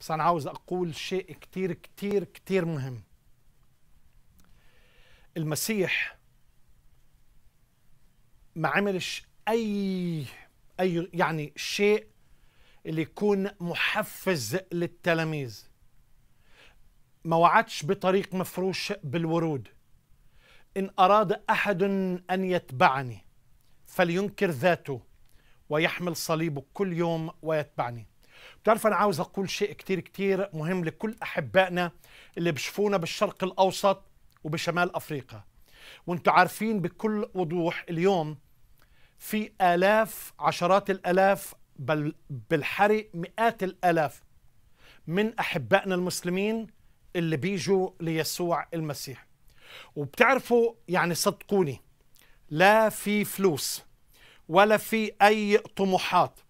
بس أنا عاوز أقول شيء كتير كتير كتير مهم المسيح ما عملش أي أي يعني شيء اللي يكون محفز للتلاميذ ما وعدش بطريق مفروش بالورود إن أراد أحد أن يتبعني فلينكر ذاته ويحمل صليبه كل يوم ويتبعني بتعرف انا عاوز اقول شيء كتير كتير مهم لكل احبائنا اللي بشوفونا بالشرق الاوسط وبشمال افريقيا وانتم عارفين بكل وضوح اليوم في الاف عشرات الالاف بل بالحري مئات الالاف من احبائنا المسلمين اللي بيجوا ليسوع المسيح وبتعرفوا يعني صدقوني لا في فلوس ولا في اي طموحات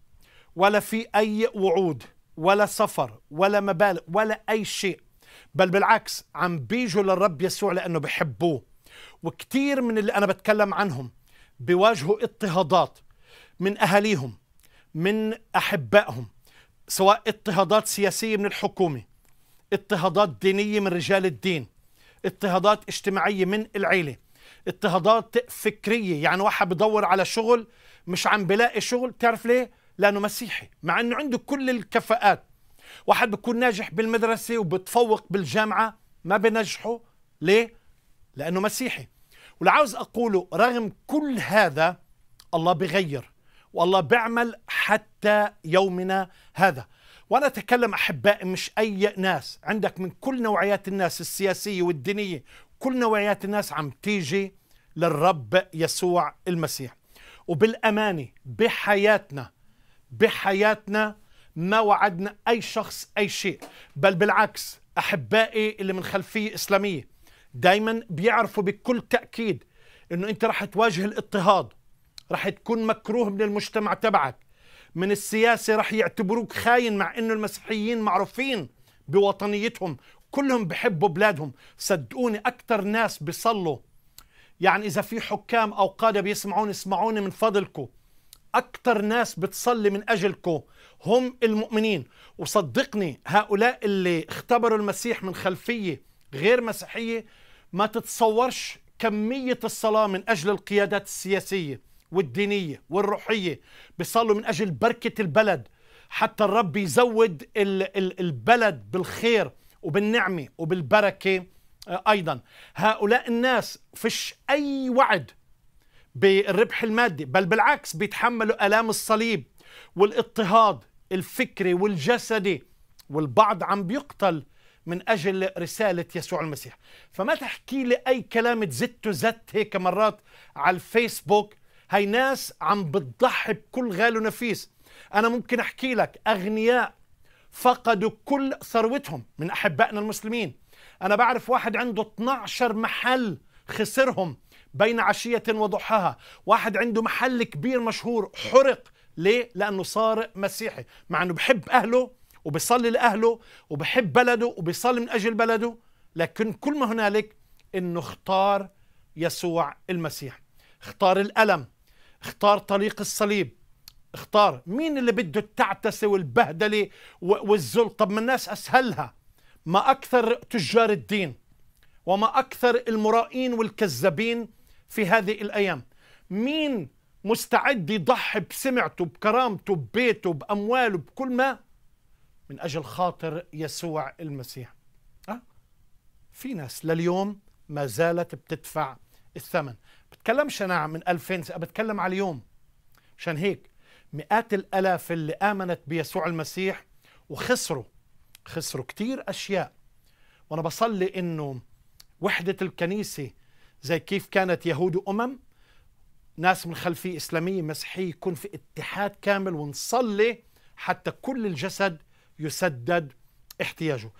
ولا في أي وعود ولا سفر ولا مبالغ ولا أي شيء بل بالعكس عم بيجوا للرب يسوع لأنه بحبوه وكثير من اللي أنا بتكلم عنهم بيواجهوا اضطهادات من أهاليهم من أحبائهم سواء اضطهادات سياسية من الحكومة اضطهادات دينية من رجال الدين اضطهادات اجتماعية من العيلة اضطهادات فكرية يعني واحد بدور على شغل مش عم بلاقي شغل تعرف ليه؟ لانه مسيحي مع انه عنده كل الكفاءات واحد بيكون ناجح بالمدرسه وبتفوق بالجامعه ما بنجحه ليه لانه مسيحي واللي عاوز اقوله رغم كل هذا الله بغير والله بيعمل حتى يومنا هذا وانا اتكلم احبائي مش اي ناس عندك من كل نوعيات الناس السياسيه والدينيه كل نوعيات الناس عم تيجي للرب يسوع المسيح وبالامانه بحياتنا بحياتنا ما وعدنا أي شخص أي شيء بل بالعكس أحبائي اللي من خلفية إسلامية دايما بيعرفوا بكل تأكيد أنه أنت رح تواجه الاضطهاد رح تكون مكروه من المجتمع تبعك من السياسة رح يعتبروك خاين مع أنه المسيحيين معروفين بوطنيتهم كلهم بحبوا بلادهم صدقوني أكثر ناس بيصلوا يعني إذا في حكام أو قادة بيسمعوني اسمعوني من فضلكم أكثر ناس بتصلي من أجلكم هم المؤمنين وصدقني هؤلاء اللي اختبروا المسيح من خلفية غير مسيحية ما تتصورش كمية الصلاة من أجل القيادات السياسية والدينية والروحية بيصلوا من أجل بركة البلد حتى الرب يزود البلد بالخير وبالنعمة وبالبركة آه، أيضا هؤلاء الناس فيش أي وعد بالربح المادي بل بالعكس بيتحملوا آلام الصليب والاضطهاد الفكري والجسدي والبعض عم بيقتل من أجل رسالة يسوع المسيح فما تحكي لي أي كلام تزت زت هيك مرات على الفيسبوك هاي ناس عم بتضحي بكل غالي ونفيس أنا ممكن أحكي لك أغنياء فقدوا كل ثروتهم من أحبائنا المسلمين أنا بعرف واحد عنده 12 محل خسرهم بين عشية وضحاها واحد عنده محل كبير مشهور حرق ليه؟ لأنه صار مسيحي مع أنه بحب أهله وبيصلي لأهله وبحب بلده وبيصلي من أجل بلده لكن كل ما هنالك أنه اختار يسوع المسيح اختار الألم اختار طريق الصليب اختار مين اللي بده التعتسة والبهدلة والزل طب ما الناس أسهلها ما أكثر تجار الدين وما أكثر المرائين والكذابين في هذه الايام مين مستعد يضحي بسمعته بكرامته ببيته بامواله بكل ما من اجل خاطر يسوع المسيح أه؟ في ناس لليوم ما زالت بتدفع الثمن بتكلمش انا من 2000 سنه بتكلم على اليوم عشان هيك مئات الالاف اللي امنت بيسوع المسيح وخسروا خسروا كتير اشياء وانا بصلي انه وحده الكنيسه زي كيف كانت يهود أمم ناس من خلفية إسلامية مسيحية يكون في اتحاد كامل ونصلي حتى كل الجسد يسدد احتياجه